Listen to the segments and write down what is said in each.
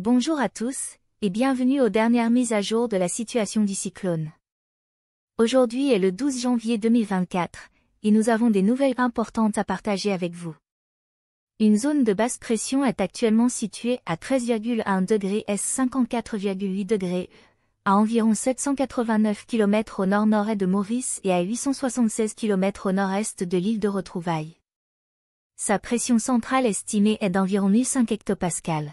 Bonjour à tous, et bienvenue aux dernières mises à jour de la situation du cyclone. Aujourd'hui est le 12 janvier 2024, et nous avons des nouvelles importantes à partager avec vous. Une zone de basse pression est actuellement située à 13,1 degrés S 54,8 à environ 789 km au nord-nord-est de Maurice et à 876 km au nord-est de l'île de Retrouvailles. Sa pression centrale estimée est d'environ 1005 hectopascales.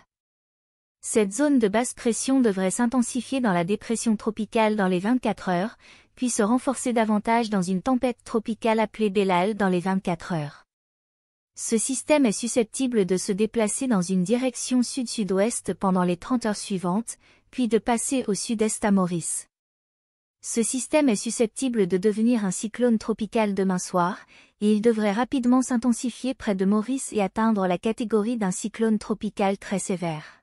Cette zone de basse pression devrait s'intensifier dans la dépression tropicale dans les 24 heures, puis se renforcer davantage dans une tempête tropicale appelée Bellal dans les 24 heures. Ce système est susceptible de se déplacer dans une direction sud-sud-ouest pendant les 30 heures suivantes, puis de passer au sud-est à Maurice. Ce système est susceptible de devenir un cyclone tropical demain soir, et il devrait rapidement s'intensifier près de Maurice et atteindre la catégorie d'un cyclone tropical très sévère.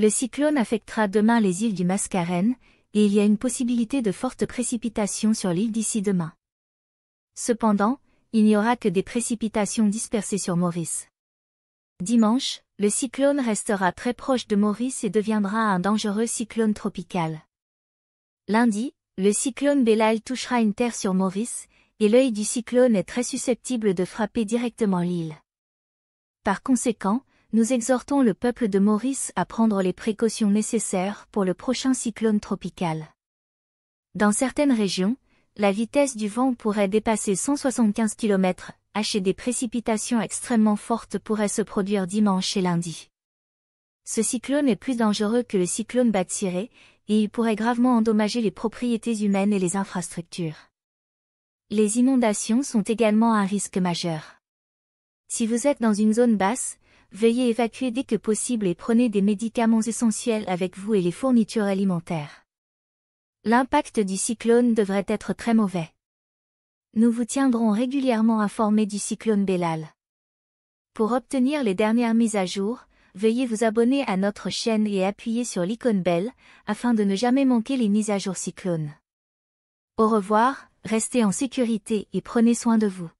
Le cyclone affectera demain les îles du Mascarene, et il y a une possibilité de fortes précipitations sur l'île d'ici demain. Cependant, il n'y aura que des précipitations dispersées sur Maurice. Dimanche, le cyclone restera très proche de Maurice et deviendra un dangereux cyclone tropical. Lundi, le cyclone Belal touchera une terre sur Maurice, et l'œil du cyclone est très susceptible de frapper directement l'île. Par conséquent, nous exhortons le peuple de Maurice à prendre les précautions nécessaires pour le prochain cyclone tropical. Dans certaines régions, la vitesse du vent pourrait dépasser 175 km h et des précipitations extrêmement fortes pourraient se produire dimanche et lundi. Ce cyclone est plus dangereux que le cyclone Batsiré, et il pourrait gravement endommager les propriétés humaines et les infrastructures. Les inondations sont également un risque majeur. Si vous êtes dans une zone basse, Veuillez évacuer dès que possible et prenez des médicaments essentiels avec vous et les fournitures alimentaires. L'impact du cyclone devrait être très mauvais. Nous vous tiendrons régulièrement informés du cyclone Bellal. Pour obtenir les dernières mises à jour, veuillez vous abonner à notre chaîne et appuyer sur l'icône belle afin de ne jamais manquer les mises à jour cyclone. Au revoir, restez en sécurité et prenez soin de vous.